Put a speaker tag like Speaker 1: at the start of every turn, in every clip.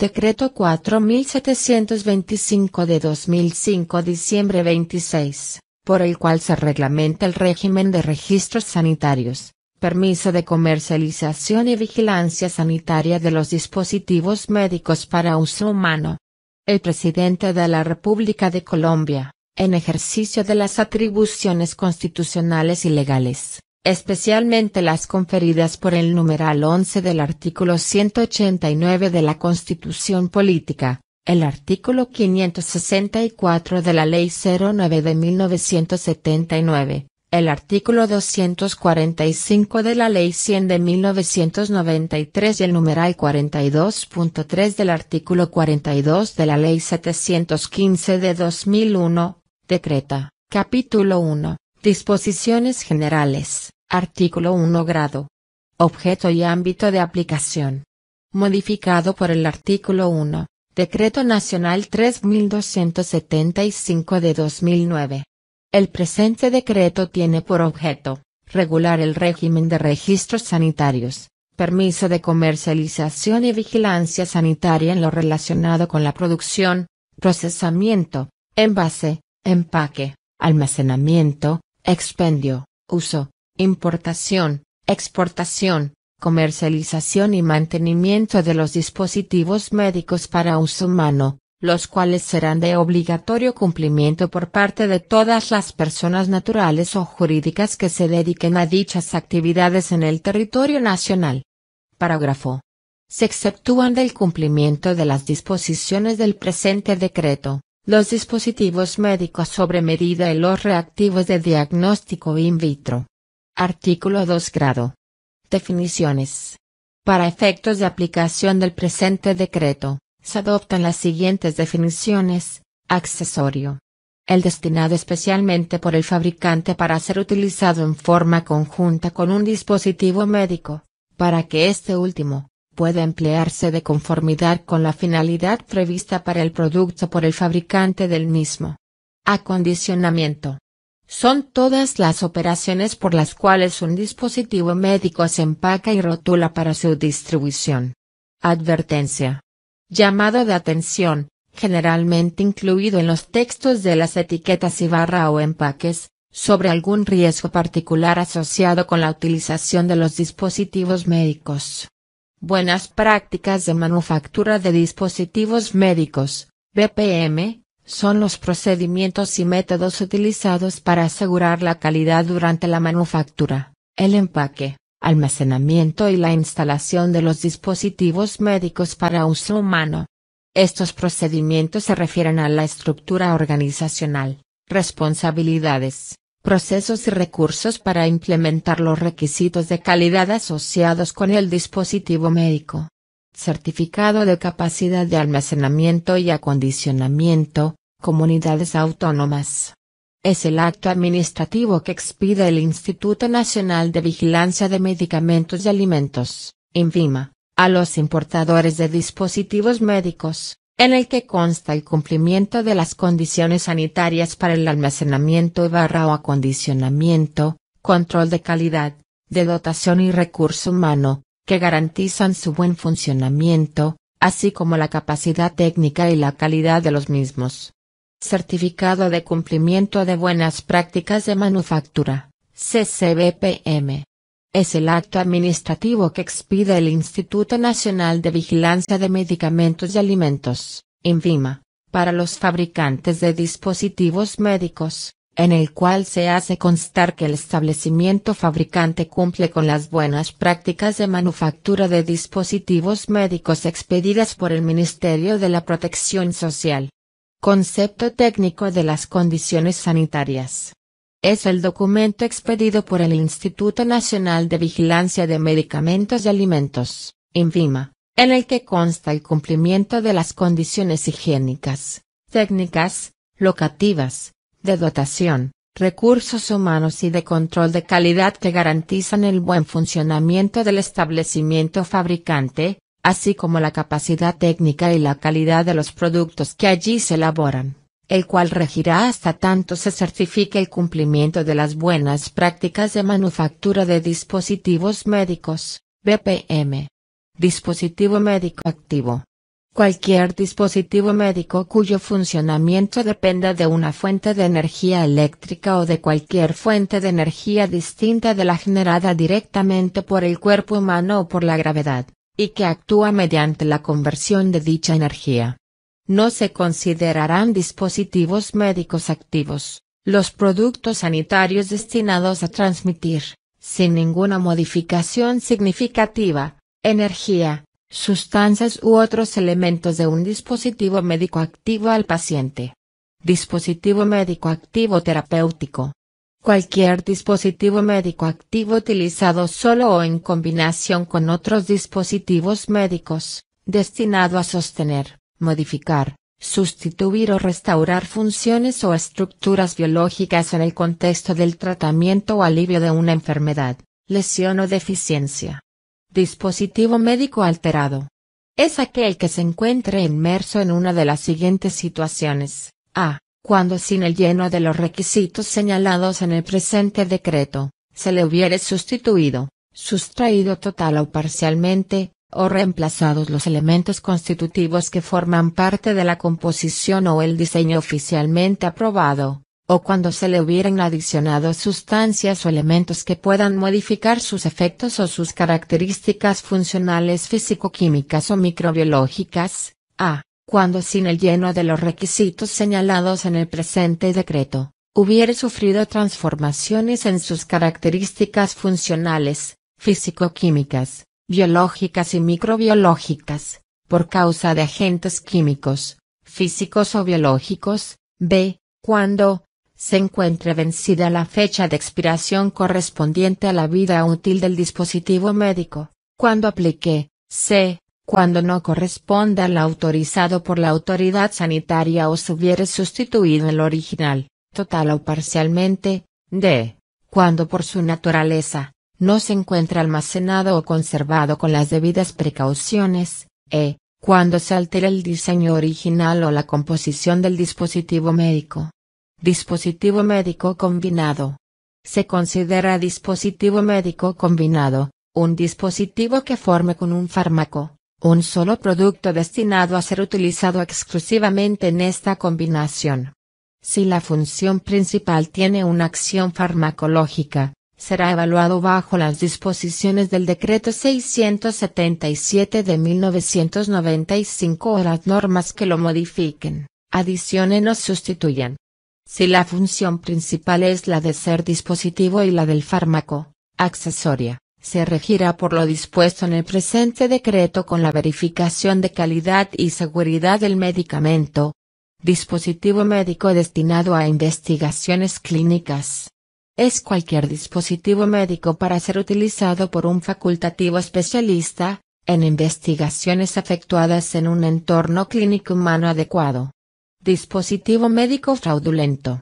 Speaker 1: Decreto 4725 de 2005 diciembre 26, por el cual se reglamenta el régimen de registros sanitarios, permiso de comercialización y vigilancia sanitaria de los dispositivos médicos para uso humano. El presidente de la República de Colombia, en ejercicio de las atribuciones constitucionales y legales, especialmente las conferidas por el numeral 11 del artículo 189 de la Constitución Política, el artículo 564 de la Ley 09 de 1979, el artículo 245 de la Ley 100 de 1993 y el numeral 42.3 del artículo 42 de la Ley 715 de 2001, decreta, capítulo 1, Disposiciones generales, artículo 1 grado. Objeto y ámbito de aplicación. Modificado por el artículo 1, Decreto Nacional 3275 de 2009. El presente decreto tiene por objeto, regular el régimen de registros sanitarios, permiso de comercialización y vigilancia sanitaria en lo relacionado con la producción, procesamiento, envase, empaque, almacenamiento, expendio, uso, importación, exportación, comercialización y mantenimiento de los dispositivos médicos para uso humano, los cuales serán de obligatorio cumplimiento por parte de todas las personas naturales o jurídicas que se dediquen a dichas actividades en el territorio nacional. Parágrafo. Se exceptúan del cumplimiento de las disposiciones del presente decreto los dispositivos médicos sobre medida y los reactivos de diagnóstico in vitro. Artículo 2 grado. Definiciones. Para efectos de aplicación del presente decreto, se adoptan las siguientes definiciones. Accesorio. El destinado especialmente por el fabricante para ser utilizado en forma conjunta con un dispositivo médico, para que este último, puede emplearse de conformidad con la finalidad prevista para el producto por el fabricante del mismo. Acondicionamiento. Son todas las operaciones por las cuales un dispositivo médico se empaca y rotula para su distribución. Advertencia. Llamado de atención, generalmente incluido en los textos de las etiquetas y barra o empaques, sobre algún riesgo particular asociado con la utilización de los dispositivos médicos. Buenas prácticas de manufactura de dispositivos médicos, BPM, son los procedimientos y métodos utilizados para asegurar la calidad durante la manufactura, el empaque, almacenamiento y la instalación de los dispositivos médicos para uso humano. Estos procedimientos se refieren a la estructura organizacional, responsabilidades, procesos y recursos para implementar los requisitos de calidad asociados con el dispositivo médico. Certificado de capacidad de almacenamiento y acondicionamiento, comunidades autónomas. Es el acto administrativo que expide el Instituto Nacional de Vigilancia de Medicamentos y Alimentos, INVIMA, a los importadores de dispositivos médicos, en el que consta el cumplimiento de las condiciones sanitarias para el almacenamiento y barra o acondicionamiento, control de calidad, de dotación y recurso humano, que garantizan su buen funcionamiento, así como la capacidad técnica y la calidad de los mismos. Certificado de cumplimiento de buenas prácticas de manufactura, CCBPM. Es el acto administrativo que expide el Instituto Nacional de Vigilancia de Medicamentos y Alimentos, INVIMA, para los fabricantes de dispositivos médicos, en el cual se hace constar que el establecimiento fabricante cumple con las buenas prácticas de manufactura de dispositivos médicos expedidas por el Ministerio de la Protección Social. Concepto técnico de las condiciones sanitarias. Es el documento expedido por el Instituto Nacional de Vigilancia de Medicamentos y Alimentos, INVIMA, en el que consta el cumplimiento de las condiciones higiénicas, técnicas, locativas, de dotación, recursos humanos y de control de calidad que garantizan el buen funcionamiento del establecimiento fabricante, así como la capacidad técnica y la calidad de los productos que allí se elaboran el cual regirá hasta tanto se certifique el cumplimiento de las buenas prácticas de manufactura de dispositivos médicos, BPM. Dispositivo médico activo. Cualquier dispositivo médico cuyo funcionamiento dependa de una fuente de energía eléctrica o de cualquier fuente de energía distinta de la generada directamente por el cuerpo humano o por la gravedad, y que actúa mediante la conversión de dicha energía no se considerarán dispositivos médicos activos, los productos sanitarios destinados a transmitir, sin ninguna modificación significativa, energía, sustancias u otros elementos de un dispositivo médico activo al paciente. Dispositivo médico activo terapéutico. Cualquier dispositivo médico activo utilizado solo o en combinación con otros dispositivos médicos, destinado a sostener, modificar, sustituir o restaurar funciones o estructuras biológicas en el contexto del tratamiento o alivio de una enfermedad, lesión o deficiencia. Dispositivo médico alterado. Es aquel que se encuentre inmerso en una de las siguientes situaciones. A. Cuando sin el lleno de los requisitos señalados en el presente decreto, se le hubiere sustituido, sustraído total o parcialmente, o reemplazados los elementos constitutivos que forman parte de la composición o el diseño oficialmente aprobado, o cuando se le hubieran adicionado sustancias o elementos que puedan modificar sus efectos o sus características funcionales físico-químicas o microbiológicas, a, cuando sin el lleno de los requisitos señalados en el presente decreto, hubiere sufrido transformaciones en sus características funcionales, físico-químicas, biológicas y microbiológicas, por causa de agentes químicos, físicos o biológicos, b. cuando, se encuentre vencida la fecha de expiración correspondiente a la vida útil del dispositivo médico, cuando aplique, c. cuando no corresponda al autorizado por la autoridad sanitaria o se hubiere sustituido el original, total o parcialmente, d. cuando por su naturaleza, no se encuentra almacenado o conservado con las debidas precauciones, e, cuando se altera el diseño original o la composición del dispositivo médico. Dispositivo médico combinado. Se considera dispositivo médico combinado, un dispositivo que forme con un fármaco, un solo producto destinado a ser utilizado exclusivamente en esta combinación. Si la función principal tiene una acción farmacológica, será evaluado bajo las disposiciones del Decreto 677 de 1995 o las normas que lo modifiquen, adicionen o sustituyan. Si la función principal es la de ser dispositivo y la del fármaco, accesoria, se regirá por lo dispuesto en el presente decreto con la verificación de calidad y seguridad del medicamento. Dispositivo médico destinado a investigaciones clínicas es cualquier dispositivo médico para ser utilizado por un facultativo especialista, en investigaciones efectuadas en un entorno clínico humano adecuado. Dispositivo médico fraudulento.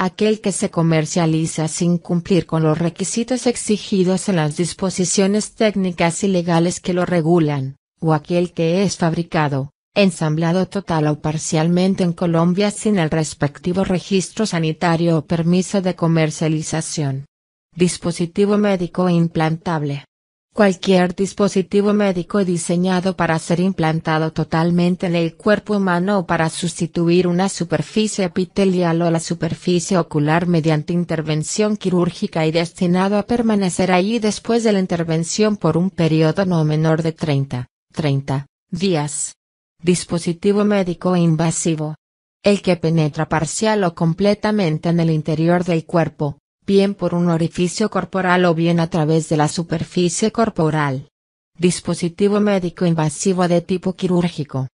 Speaker 1: Aquel que se comercializa sin cumplir con los requisitos exigidos en las disposiciones técnicas y legales que lo regulan, o aquel que es fabricado, ensamblado total o parcialmente en Colombia sin el respectivo registro sanitario o permiso de comercialización. Dispositivo médico implantable. Cualquier dispositivo médico diseñado para ser implantado totalmente en el cuerpo humano o para sustituir una superficie epitelial o la superficie ocular mediante intervención quirúrgica y destinado a permanecer allí después de la intervención por un periodo no menor de 30, 30 días Dispositivo médico invasivo. El que penetra parcial o completamente en el interior del cuerpo, bien por un orificio corporal o bien a través de la superficie corporal. Dispositivo médico invasivo de tipo quirúrgico.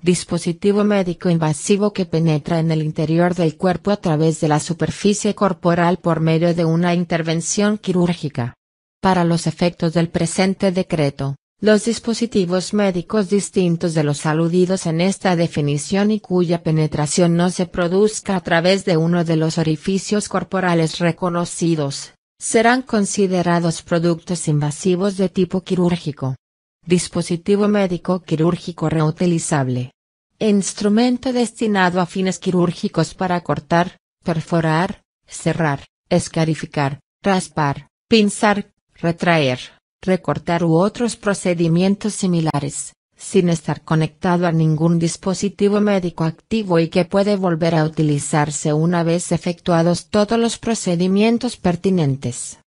Speaker 1: Dispositivo médico invasivo que penetra en el interior del cuerpo a través de la superficie corporal por medio de una intervención quirúrgica. Para los efectos del presente decreto los dispositivos médicos distintos de los aludidos en esta definición y cuya penetración no se produzca a través de uno de los orificios corporales reconocidos, serán considerados productos invasivos de tipo quirúrgico. Dispositivo médico quirúrgico reutilizable. Instrumento destinado a fines quirúrgicos para cortar, perforar, cerrar, escarificar, raspar, pinzar, retraer, recortar u otros procedimientos similares, sin estar conectado a ningún dispositivo médico activo y que puede volver a utilizarse una vez efectuados todos los procedimientos pertinentes.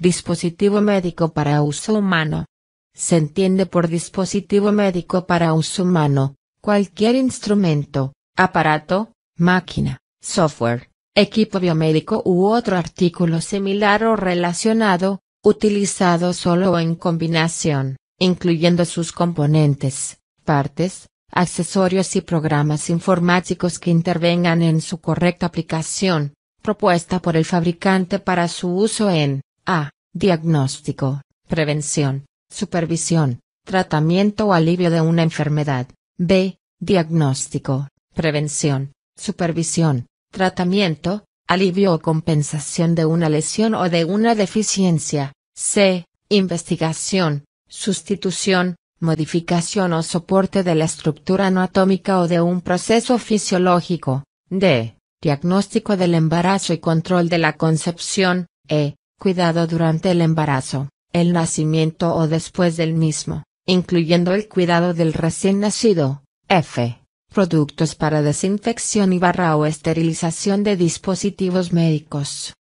Speaker 1: Dispositivo médico para uso humano. Se entiende por dispositivo médico para uso humano, cualquier instrumento, aparato, máquina, software, equipo biomédico u otro artículo similar o relacionado, Utilizado solo o en combinación, incluyendo sus componentes, partes, accesorios y programas informáticos que intervengan en su correcta aplicación, propuesta por el fabricante para su uso en a. Diagnóstico, prevención, supervisión, tratamiento o alivio de una enfermedad. b. Diagnóstico, prevención, supervisión, tratamiento, alivio o compensación de una lesión o de una deficiencia, c. investigación, sustitución, modificación o soporte de la estructura anatómica o de un proceso fisiológico, d. diagnóstico del embarazo y control de la concepción, e. cuidado durante el embarazo, el nacimiento o después del mismo, incluyendo el cuidado del recién nacido, f. Productos para desinfección y barra o esterilización de dispositivos médicos.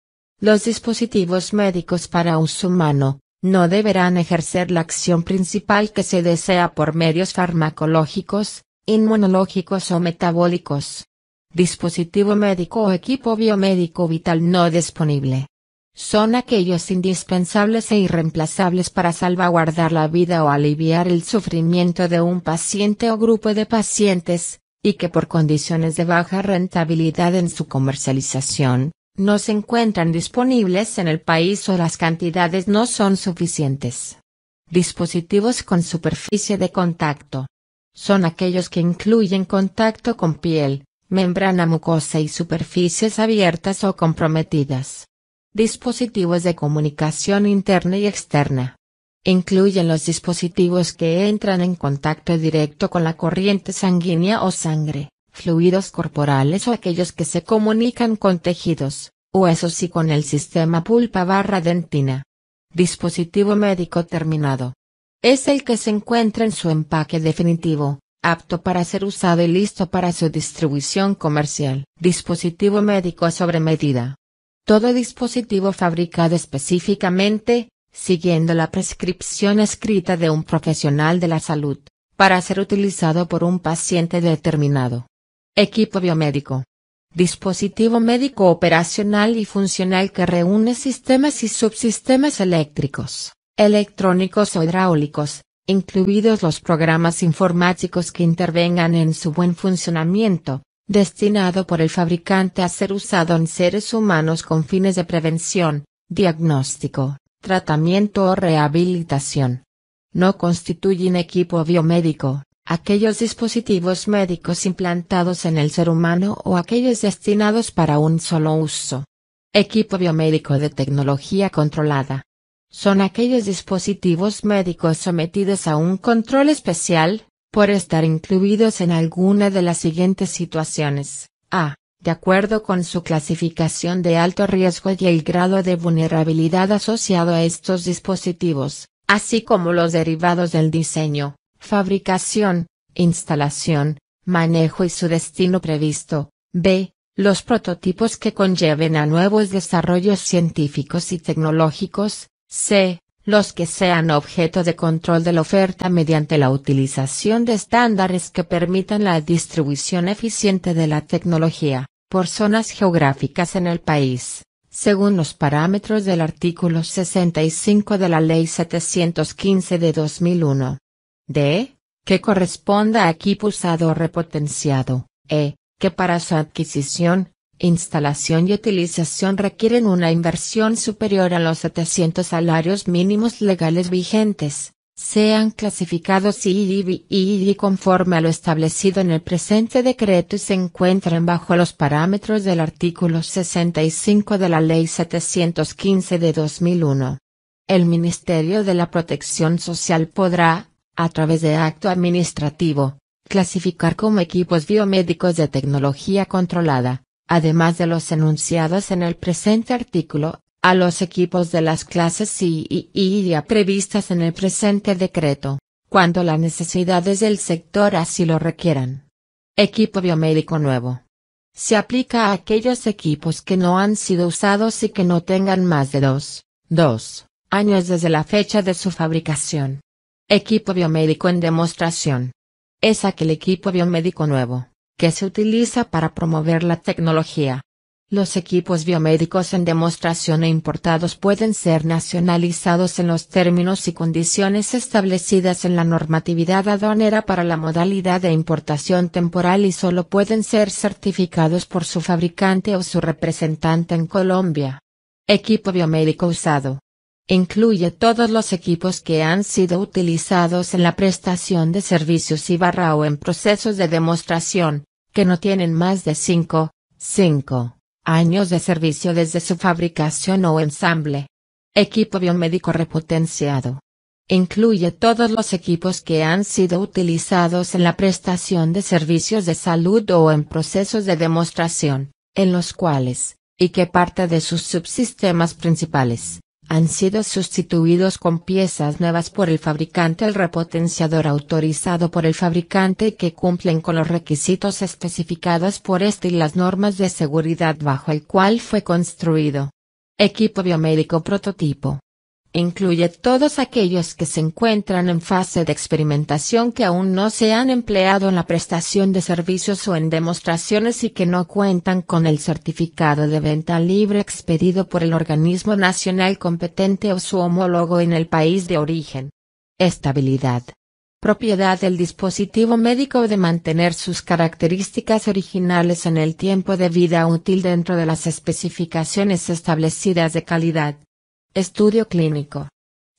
Speaker 1: Los dispositivos médicos para uso humano, no deberán ejercer la acción principal que se desea por medios farmacológicos, inmunológicos o metabólicos. Dispositivo médico o equipo biomédico vital no disponible son aquellos indispensables e irreemplazables para salvaguardar la vida o aliviar el sufrimiento de un paciente o grupo de pacientes, y que por condiciones de baja rentabilidad en su comercialización, no se encuentran disponibles en el país o las cantidades no son suficientes. Dispositivos con superficie de contacto. Son aquellos que incluyen contacto con piel, membrana mucosa y superficies abiertas o comprometidas dispositivos de comunicación interna y externa. Incluyen los dispositivos que entran en contacto directo con la corriente sanguínea o sangre, fluidos corporales o aquellos que se comunican con tejidos, huesos y con el sistema pulpa barra dentina. Dispositivo médico terminado. Es el que se encuentra en su empaque definitivo, apto para ser usado y listo para su distribución comercial. Dispositivo médico sobre medida. Todo dispositivo fabricado específicamente, siguiendo la prescripción escrita de un profesional de la salud, para ser utilizado por un paciente determinado. Equipo biomédico. Dispositivo médico operacional y funcional que reúne sistemas y subsistemas eléctricos, electrónicos o hidráulicos, incluidos los programas informáticos que intervengan en su buen funcionamiento, destinado por el fabricante a ser usado en seres humanos con fines de prevención, diagnóstico, tratamiento o rehabilitación. No constituyen equipo biomédico, aquellos dispositivos médicos implantados en el ser humano o aquellos destinados para un solo uso. Equipo biomédico de tecnología controlada. Son aquellos dispositivos médicos sometidos a un control especial, por estar incluidos en alguna de las siguientes situaciones. A. De acuerdo con su clasificación de alto riesgo y el grado de vulnerabilidad asociado a estos dispositivos, así como los derivados del diseño, fabricación, instalación, manejo y su destino previsto. B. Los prototipos que conlleven a nuevos desarrollos científicos y tecnológicos. C los que sean objeto de control de la oferta mediante la utilización de estándares que permitan la distribución eficiente de la tecnología, por zonas geográficas en el país, según los parámetros del artículo 65 de la Ley 715 de 2001. D. Que corresponda a equipo usado o repotenciado. E. Que para su adquisición, instalación y utilización requieren una inversión superior a los 700 salarios mínimos legales vigentes, sean clasificados y conforme a lo establecido en el presente decreto y se encuentran bajo los parámetros del artículo 65 de la Ley 715 de 2001. El Ministerio de la Protección Social podrá, a través de acto administrativo, clasificar como equipos biomédicos de tecnología controlada, además de los enunciados en el presente artículo, a los equipos de las clases I y e ya previstas en el presente decreto, cuando las necesidades del sector así lo requieran. Equipo biomédico nuevo. Se aplica a aquellos equipos que no han sido usados y que no tengan más de dos, dos años desde la fecha de su fabricación. Equipo biomédico en demostración. Es aquel equipo biomédico nuevo que se utiliza para promover la tecnología. Los equipos biomédicos en demostración e importados pueden ser nacionalizados en los términos y condiciones establecidas en la normatividad aduanera para la modalidad de importación temporal y solo pueden ser certificados por su fabricante o su representante en Colombia. Equipo biomédico usado. Incluye todos los equipos que han sido utilizados en la prestación de servicios y barra o en procesos de demostración, que no tienen más de 5, 5 años de servicio desde su fabricación o ensamble. Equipo biomédico repotenciado. Incluye todos los equipos que han sido utilizados en la prestación de servicios de salud o en procesos de demostración, en los cuales, y que parte de sus subsistemas principales, han sido sustituidos con piezas nuevas por el fabricante el repotenciador autorizado por el fabricante que cumplen con los requisitos especificados por este y las normas de seguridad bajo el cual fue construido. Equipo biomédico prototipo incluye todos aquellos que se encuentran en fase de experimentación que aún no se han empleado en la prestación de servicios o en demostraciones y que no cuentan con el certificado de venta libre expedido por el organismo nacional competente o su homólogo en el país de origen. Estabilidad. Propiedad del dispositivo médico de mantener sus características originales en el tiempo de vida útil dentro de las especificaciones establecidas de calidad Estudio clínico.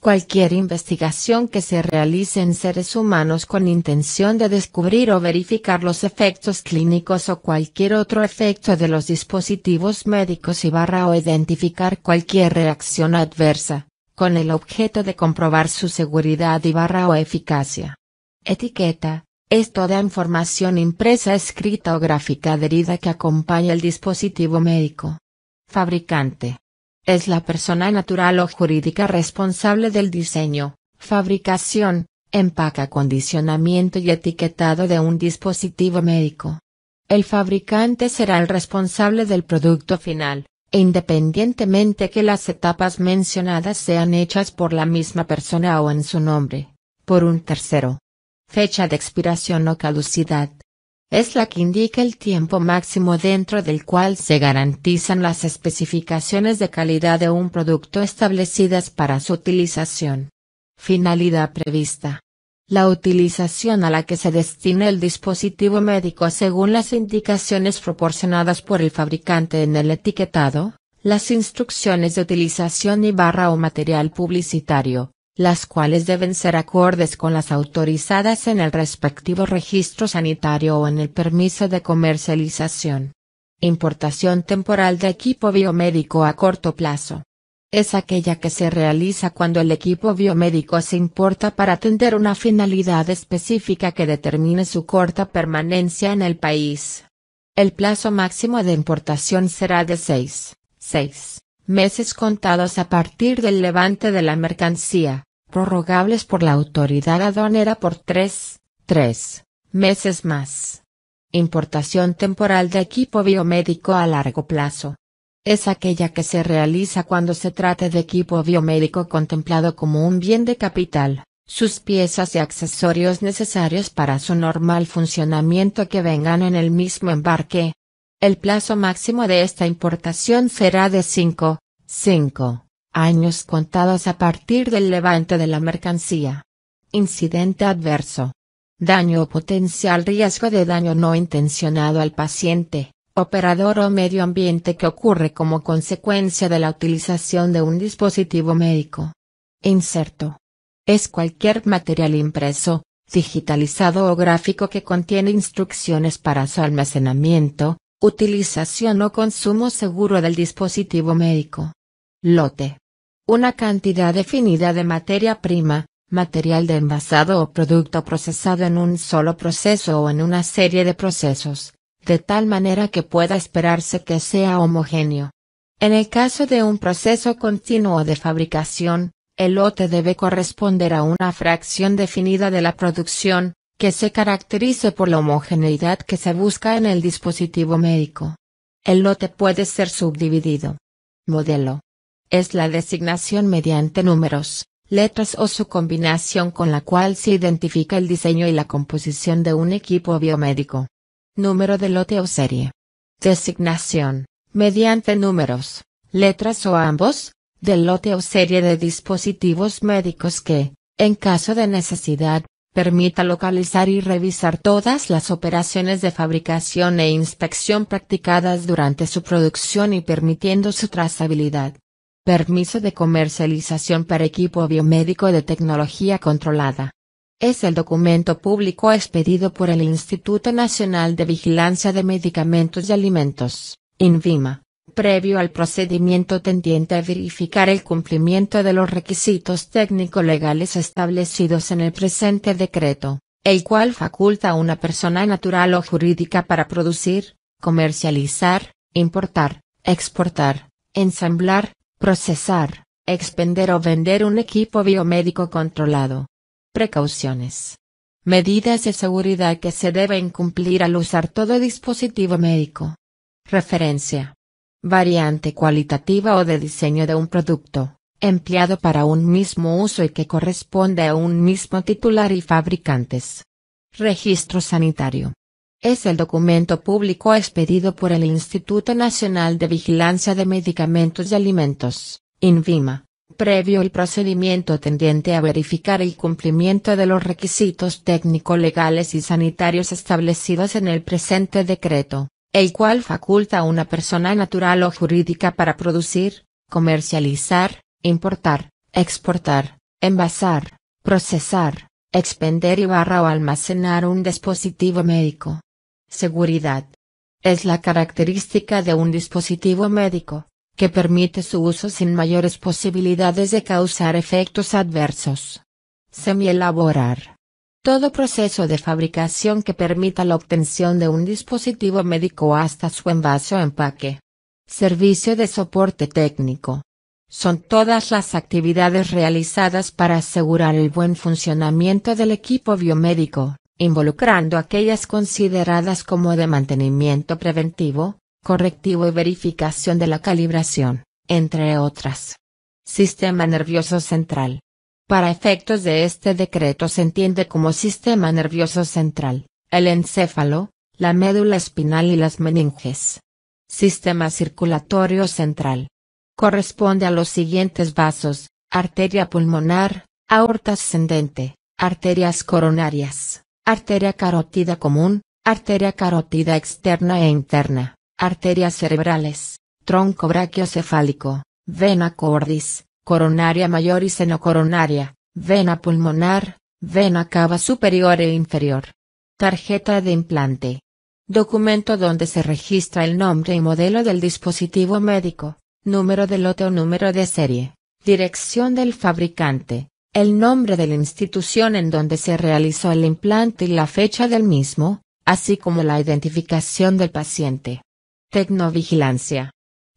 Speaker 1: Cualquier investigación que se realice en seres humanos con intención de descubrir o verificar los efectos clínicos o cualquier otro efecto de los dispositivos médicos y barra o identificar cualquier reacción adversa, con el objeto de comprobar su seguridad y barra o eficacia. Etiqueta. Es toda información impresa, escrita o gráfica adherida que acompaña el dispositivo médico. Fabricante. Es la persona natural o jurídica responsable del diseño, fabricación, empaque, condicionamiento y etiquetado de un dispositivo médico. El fabricante será el responsable del producto final, e independientemente que las etapas mencionadas sean hechas por la misma persona o en su nombre, por un tercero. Fecha de expiración o caducidad es la que indica el tiempo máximo dentro del cual se garantizan las especificaciones de calidad de un producto establecidas para su utilización. Finalidad prevista. La utilización a la que se destina el dispositivo médico según las indicaciones proporcionadas por el fabricante en el etiquetado, las instrucciones de utilización y barra o material publicitario, las cuales deben ser acordes con las autorizadas en el respectivo registro sanitario o en el permiso de comercialización. Importación temporal de equipo biomédico a corto plazo. Es aquella que se realiza cuando el equipo biomédico se importa para atender una finalidad específica que determine su corta permanencia en el país. El plazo máximo de importación será de 6, 6 meses contados a partir del levante de la mercancía prorrogables por la autoridad aduanera por tres, tres meses más. Importación temporal de equipo biomédico a largo plazo. Es aquella que se realiza cuando se trate de equipo biomédico contemplado como un bien de capital, sus piezas y accesorios necesarios para su normal funcionamiento que vengan en el mismo embarque. El plazo máximo de esta importación será de 5, 5 Años contados a partir del levante de la mercancía. Incidente adverso. Daño o potencial riesgo de daño no intencionado al paciente, operador o medio ambiente que ocurre como consecuencia de la utilización de un dispositivo médico. Inserto. Es cualquier material impreso, digitalizado o gráfico que contiene instrucciones para su almacenamiento, utilización o consumo seguro del dispositivo médico. Lote. Una cantidad definida de materia prima, material de envasado o producto procesado en un solo proceso o en una serie de procesos, de tal manera que pueda esperarse que sea homogéneo. En el caso de un proceso continuo de fabricación, el lote debe corresponder a una fracción definida de la producción, que se caracterice por la homogeneidad que se busca en el dispositivo médico. El lote puede ser subdividido. Modelo es la designación mediante números, letras o su combinación con la cual se identifica el diseño y la composición de un equipo biomédico. Número de lote o serie. Designación, mediante números, letras o ambos, del lote o serie de dispositivos médicos que, en caso de necesidad, permita localizar y revisar todas las operaciones de fabricación e inspección practicadas durante su producción y permitiendo su trazabilidad. Permiso de comercialización para equipo biomédico de tecnología controlada. Es el documento público expedido por el Instituto Nacional de Vigilancia de Medicamentos y Alimentos, INVIMA, previo al procedimiento tendiente a verificar el cumplimiento de los requisitos técnico-legales establecidos en el presente decreto, el cual faculta a una persona natural o jurídica para producir, comercializar, importar, exportar, ensamblar, procesar, expender o vender un equipo biomédico controlado. Precauciones. Medidas de seguridad que se deben cumplir al usar todo dispositivo médico. Referencia. Variante cualitativa o de diseño de un producto, empleado para un mismo uso y que corresponde a un mismo titular y fabricantes. Registro sanitario. Es el documento público expedido por el Instituto Nacional de Vigilancia de Medicamentos y Alimentos, INVIMA, previo el procedimiento tendiente a verificar el cumplimiento de los requisitos técnico-legales y sanitarios establecidos en el presente decreto, el cual faculta a una persona natural o jurídica para producir, comercializar, importar, exportar, envasar, procesar, expender y o almacenar un dispositivo médico, Seguridad. Es la característica de un dispositivo médico, que permite su uso sin mayores posibilidades de causar efectos adversos. Semielaborar. Todo proceso de fabricación que permita la obtención de un dispositivo médico hasta su envase o empaque. Servicio de soporte técnico. Son todas las actividades realizadas para asegurar el buen funcionamiento del equipo biomédico, involucrando aquellas consideradas como de mantenimiento preventivo, correctivo y verificación de la calibración, entre otras. Sistema nervioso central. Para efectos de este decreto se entiende como sistema nervioso central, el encéfalo, la médula espinal y las meninges. Sistema circulatorio central. Corresponde a los siguientes vasos, arteria pulmonar, aorta ascendente, arterias coronarias, arteria carótida común, arteria carótida externa e interna, arterias cerebrales, tronco brachiocefálico, vena cordis, coronaria mayor y senocoronaria, vena pulmonar, vena cava superior e inferior. Tarjeta de implante. Documento donde se registra el nombre y modelo del dispositivo médico, número de lote o número de serie, dirección del fabricante, el nombre de la institución en donde se realizó el implante y la fecha del mismo, así como la identificación del paciente. Tecnovigilancia.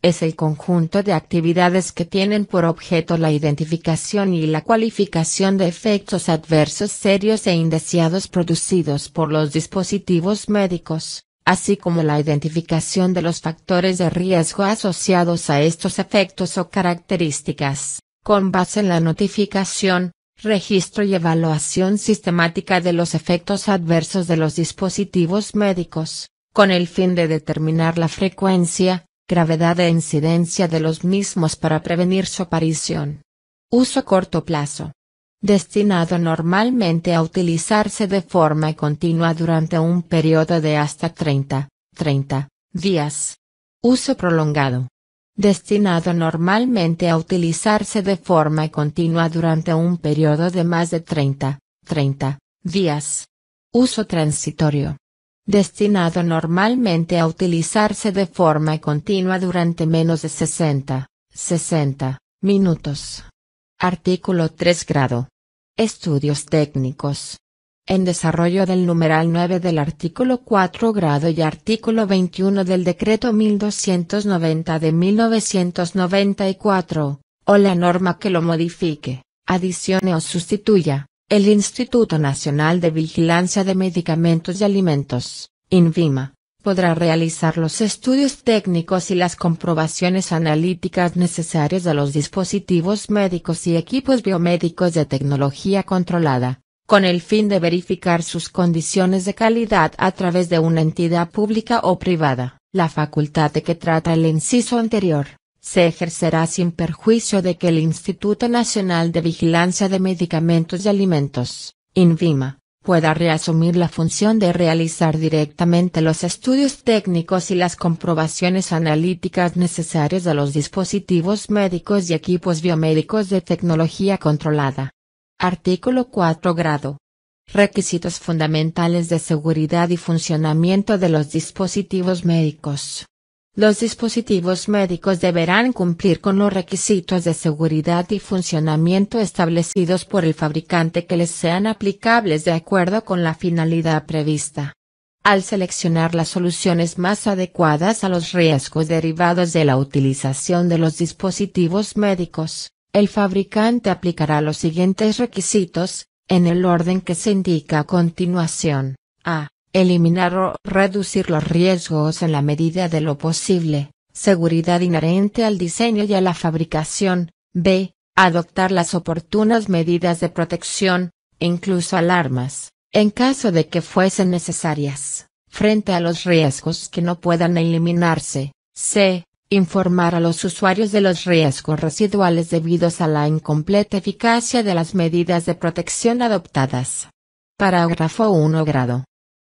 Speaker 1: Es el conjunto de actividades que tienen por objeto la identificación y la cualificación de efectos adversos serios e indeseados producidos por los dispositivos médicos, así como la identificación de los factores de riesgo asociados a estos efectos o características con base en la notificación, registro y evaluación sistemática de los efectos adversos de los dispositivos médicos, con el fin de determinar la frecuencia, gravedad e incidencia de los mismos para prevenir su aparición. Uso corto plazo. Destinado normalmente a utilizarse de forma continua durante un periodo de hasta 30, 30 días. Uso prolongado destinado normalmente a utilizarse de forma continua durante un periodo de más de 30, 30 días. Uso transitorio. Destinado normalmente a utilizarse de forma continua durante menos de 60, 60 minutos. Artículo 3 grado. Estudios técnicos en desarrollo del numeral 9 del artículo 4 grado y artículo 21 del decreto 1290 de 1994, o la norma que lo modifique, adicione o sustituya, el Instituto Nacional de Vigilancia de Medicamentos y Alimentos, INVIMA, podrá realizar los estudios técnicos y las comprobaciones analíticas necesarias de los dispositivos médicos y equipos biomédicos de tecnología controlada con el fin de verificar sus condiciones de calidad a través de una entidad pública o privada. La facultad de que trata el inciso anterior, se ejercerá sin perjuicio de que el Instituto Nacional de Vigilancia de Medicamentos y Alimentos, INVIMA, pueda reasumir la función de realizar directamente los estudios técnicos y las comprobaciones analíticas necesarias de los dispositivos médicos y equipos biomédicos de tecnología controlada. Artículo 4 grado. Requisitos fundamentales de seguridad y funcionamiento de los dispositivos médicos. Los dispositivos médicos deberán cumplir con los requisitos de seguridad y funcionamiento establecidos por el fabricante que les sean aplicables de acuerdo con la finalidad prevista. Al seleccionar las soluciones más adecuadas a los riesgos derivados de la utilización de los dispositivos médicos, el fabricante aplicará los siguientes requisitos, en el orden que se indica a continuación. A. Eliminar o reducir los riesgos en la medida de lo posible. Seguridad inherente al diseño y a la fabricación. B. Adoptar las oportunas medidas de protección, incluso alarmas, en caso de que fuesen necesarias, frente a los riesgos que no puedan eliminarse. C. Informar a los usuarios de los riesgos residuales debidos a la incompleta eficacia de las medidas de protección adoptadas. Parágrafo 1 grado.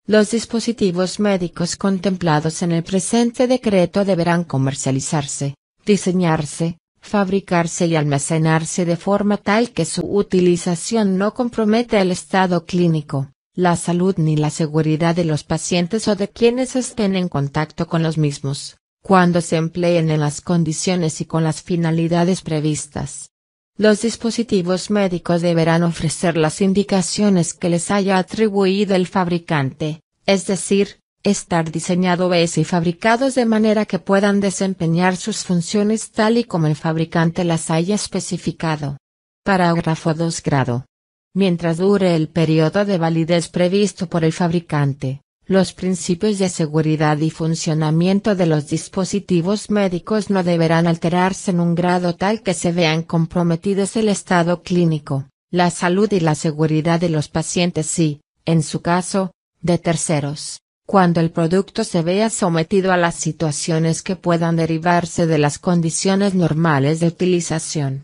Speaker 1: Los dispositivos médicos contemplados en el presente decreto deberán comercializarse, diseñarse, fabricarse y almacenarse de forma tal que su utilización no comprometa el estado clínico, la salud ni la seguridad de los pacientes o de quienes estén en contacto con los mismos cuando se empleen en las condiciones y con las finalidades previstas. Los dispositivos médicos deberán ofrecer las indicaciones que les haya atribuido el fabricante, es decir, estar diseñados y fabricados de manera que puedan desempeñar sus funciones tal y como el fabricante las haya especificado. Parágrafo 2 grado. Mientras dure el periodo de validez previsto por el fabricante, los principios de seguridad y funcionamiento de los dispositivos médicos no deberán alterarse en un grado tal que se vean comprometidos el estado clínico, la salud y la seguridad de los pacientes y, en su caso, de terceros, cuando el producto se vea sometido a las situaciones que puedan derivarse de las condiciones normales de utilización